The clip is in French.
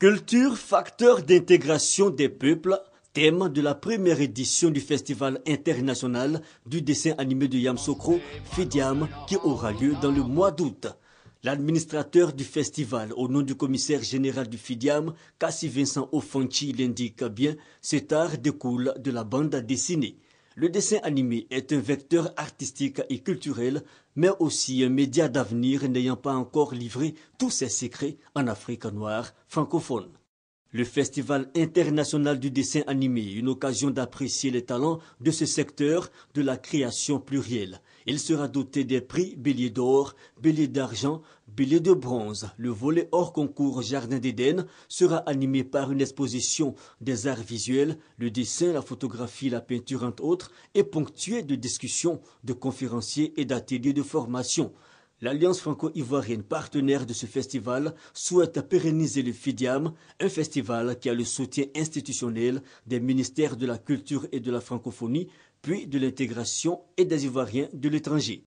Culture, facteur d'intégration des peuples, thème de la première édition du Festival international du dessin animé de Yamsokro, Fidiam, qui aura lieu dans le mois d'août. L'administrateur du festival, au nom du commissaire général du FIDIAM, Cassie Vincent Ofanchi, l'indique bien, cet art découle de la bande dessinée. Le dessin animé est un vecteur artistique et culturel, mais aussi un média d'avenir n'ayant pas encore livré tous ses secrets en Afrique noire francophone. Le Festival international du dessin animé, une occasion d'apprécier les talents de ce secteur de la création plurielle, il sera doté des prix Bélier d'or, Bélier d'argent, Bélier de bronze. Le volet hors concours Jardin d'Éden sera animé par une exposition des arts visuels, le dessin, la photographie, la peinture entre autres, et ponctué de discussions, de conférenciers et d'ateliers de formation. L'Alliance franco-ivoirienne partenaire de ce festival souhaite pérenniser le FIDIAM, un festival qui a le soutien institutionnel des ministères de la Culture et de la Francophonie, puis de l'Intégration et des Ivoiriens de l'étranger.